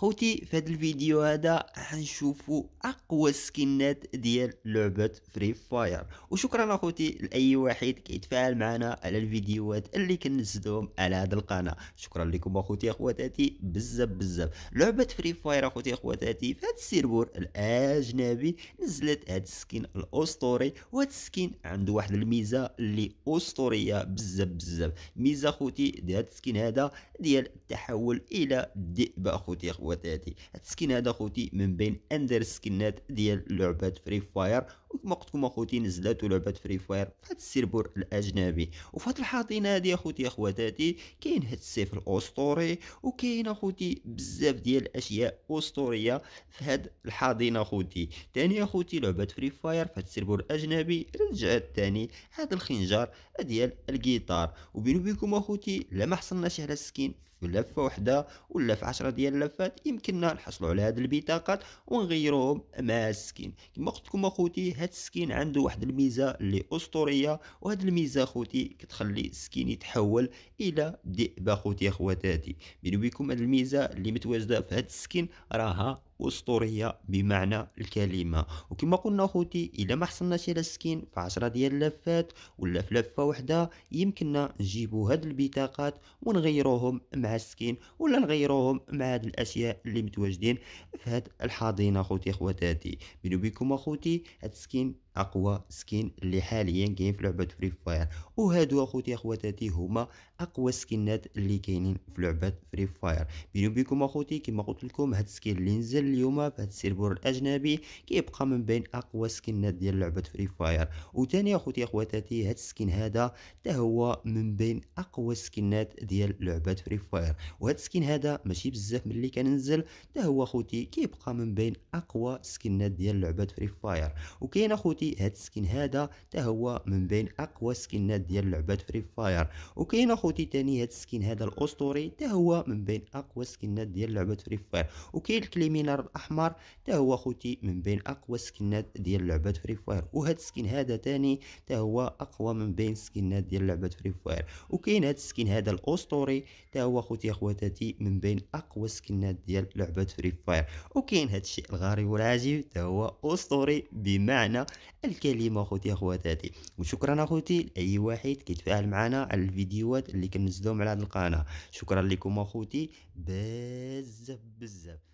خوتي في هذا الفيديو هذا حنشوفوا اقوى سكنات ديال لعبه فري فاير وشكرا اخوتي لاي واحد كيتفاعل معنا على الفيديوهات اللي كنزلوهم على هذا القناه شكرا لكم اخوتي اخواتاتي بزاف بزاف لعبه فري فاير اخوتي اخواتاتي في هذا السيرفر الاجنبي نزلت هذا السكين الاسطوري وهذا السكين عنده واحد الميزه اللي اسطوريه بزاف بزاف ميزه اخوتي ديال السكين هذا ديال التحول الى ذئب اخوتي اخواتي وتاتي هاد السكين هذا خوتي من بين اندر السكنات ديال لعبه فري فاير وكما قلت لكم اخوتي نزلات لعبه فري فاير فهاد السيربور الاجنبي وفهاد الحاضنه هادي اخوتي اخواتاتي كاين هاد السيف الاسطوري وكاين اخوتي بزاف ديال الاشياء اسطوريه في الحاضنه اخوتي تاني اخوتي لعبه فري فاير في هاد السيربور الاجنبي رجعت تاني هاد الخنجر ديال الجيتار وبينو بينكم اخوتي لا ما حصلناش على السكين في لفه وحده ولا في 10 ديال اللفات يمكننا نحصلوا على هاد البطاقات ونغيروهم مع السكين كما قلت لكم اخوتي هاد السكين عنده واحد الميزه اللي اسطوريه وهاد الميزه خوتي كتخلي السكين يتحول الى دئبة خوتي اخواتاتي بينو بيكم هاد الميزه اللي متواجده في هاد السكين راها اسطوريه بمعنى الكلمه وكما قلنا أخوتي إذا ما حصلناش على السكين في عشرة ديال اللفات ولا في لفه وحده يمكننا نجيبو هاد البطاقات ونغيروهم مع السكين ولا نغيروهم مع هاد الاشياء اللي متواجدين في هاد الحاضنه أخوتي أخواتاتي بينو بكم اخوتي هاد السكين اقوى سكين اللي حاليا كاين في لعبه فري فاير وهادو اخوتي اخواتاتي هما اقوى سكنات اللي كاينين في لعبه فري فاير بيني بكم اخوتي كما قلت لكم هاد السكين اللي نزل اليوم في هاد السيرفر الاجنبي كيبقى من بين اقوى سكنات ديال لعبه فري فاير وثاني اخوتي اخواتاتي هاد السكين هذا حتى هو من بين اقوى سكنات ديال لعبه فري فاير وهاد السكين هذا ماشي بزاف ملي كننزل حتى هو اخوتي كيبقى من بين اقوى سكنات ديال لعبه فري فاير وكاين اخوتي هاد السكين هذا تا هو من بين اقوى سكنات ديال لعبه فري فاير وكاين اخوتي تاني هاد السكين هذا الاسطوري تا هو من بين اقوى سكنات ديال لعبه فري فاير وكاين الكليمينر الاحمر تا هو اخوتي من بين اقوى سكنات ديال لعبه فري فاير وهاد السكين هذا تاني تا هو اقوى من بين سكنات ديال لعبه فري فاير وكاين هاد السكين هذا الاسطوري تا هو اخوتي اخواتاتي من بين اقوى سكنات ديال لعبه فري فاير وكاين هاد الشيء الغريب والعجيب تا هو اسطوري بمعنى الكلمه اخوتي اخواتاتي وشكرا اخوتي لاي واحد كيتفاعل معنا على الفيديوهات اللي كنزلوهم على هذه القناه شكرا لكم اخوتي بزاف بزاف